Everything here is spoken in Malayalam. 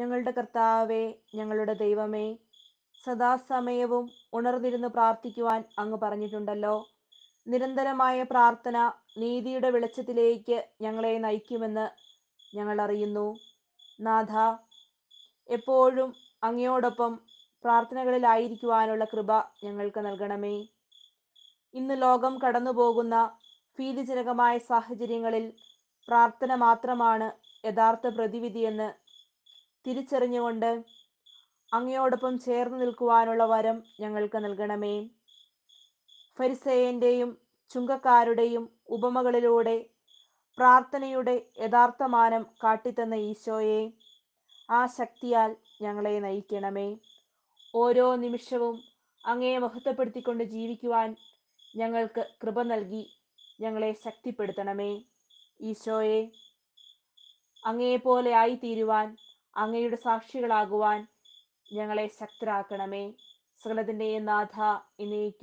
ഞങ്ങളുടെ കർത്താവെ ഞങ്ങളുടെ ദൈവമേ സദാസമയവും ഉണർന്നിരുന്ന് പ്രാർത്ഥിക്കുവാൻ അങ്ങ് പറഞ്ഞിട്ടുണ്ടല്ലോ നിരന്തരമായ പ്രാർത്ഥന നീതിയുടെ വെളിച്ചത്തിലേക്ക് ഞങ്ങളെ നയിക്കുമെന്ന് ഞങ്ങൾ അറിയുന്നു നാഥ എപ്പോഴും അങ്ങയോടൊപ്പം പ്രാർത്ഥനകളിലായിരിക്കുവാനുള്ള കൃപ ഞങ്ങൾക്ക് നൽകണമേ ഇന്ന് ലോകം കടന്നുപോകുന്ന ഭീതിജനകമായ സാഹചര്യങ്ങളിൽ പ്രാർത്ഥന മാത്രമാണ് യഥാർത്ഥ പ്രതിവിധിയെന്ന് തിരിച്ചറിഞ്ഞുകൊണ്ട് അങ്ങയോടൊപ്പം ചേർന്ന് നിൽക്കുവാനുള്ള വരം ഞങ്ങൾക്ക് നൽകണമേ ഫരിസേയൻ്റെയും ചുങ്കക്കാരുടെയും ഉപമകളിലൂടെ പ്രാർത്ഥനയുടെ യഥാർത്ഥമാനം കാട്ടിത്തന്ന ഈശോയെ ആ ശക്തിയാൽ ഞങ്ങളെ നയിക്കണമേ ഓരോ നിമിഷവും അങ്ങയെ മഹത്വപ്പെടുത്തിക്കൊണ്ട് ജീവിക്കുവാൻ ഞങ്ങൾക്ക് കൃപ നൽകി ഞങ്ങളെ ശക്തിപ്പെടുത്തണമേ ഈശോയെ അങ്ങയെപ്പോലെ ആയിത്തീരുവാൻ അങ്ങയുടെ സാക്ഷികളാകുവാൻ ഞങ്ങളെ ശക്തരാക്കണമേ സകലത്തിൻ്റെയും നാഥ എന്നേക്കും